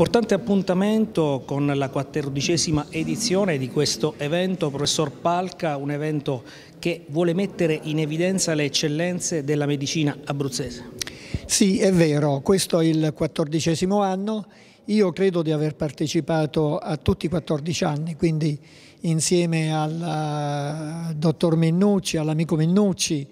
Importante appuntamento con la quattordicesima edizione di questo evento, professor Palca, un evento che vuole mettere in evidenza le eccellenze della medicina abruzzese. Sì, è vero, questo è il quattordicesimo anno, io credo di aver partecipato a tutti i 14 anni, quindi insieme al eh, dottor Mennucci, all'amico Mennucci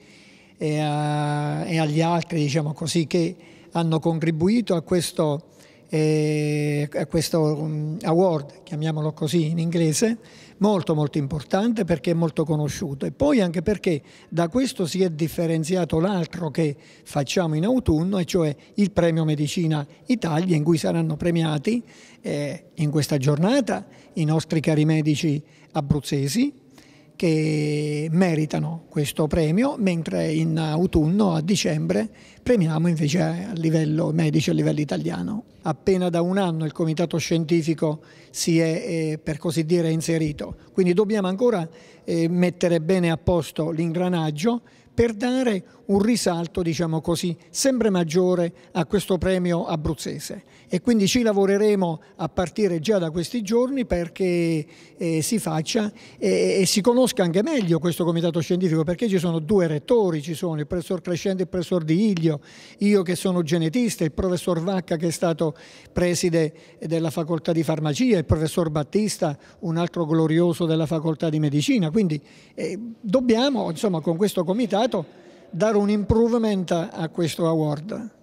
e, a, eh, e, agli altri diciamo così, che hanno contribuito a questo eh, questo mm, award, chiamiamolo così in inglese, molto molto importante perché è molto conosciuto e poi anche perché da questo si è differenziato l'altro che facciamo in autunno e cioè il premio Medicina Italia in cui saranno premiati eh, in questa giornata i nostri cari medici abruzzesi che meritano questo premio, mentre in autunno, a dicembre, premiamo invece a livello medico, a livello italiano. Appena da un anno il comitato scientifico si è, eh, per così dire, inserito, quindi dobbiamo ancora eh, mettere bene a posto l'ingranaggio per dare un risalto, diciamo così, sempre maggiore a questo premio abruzzese. E quindi ci lavoreremo a partire già da questi giorni perché eh, si faccia eh, e si conosca conosca anche meglio questo comitato scientifico perché ci sono due rettori, ci sono il professor Crescente e il professor Di Iglio, io che sono genetista, il professor Vacca che è stato preside della facoltà di farmacia, il professor Battista, un altro glorioso della facoltà di medicina, quindi eh, dobbiamo insomma, con questo comitato dare un improvement a questo award.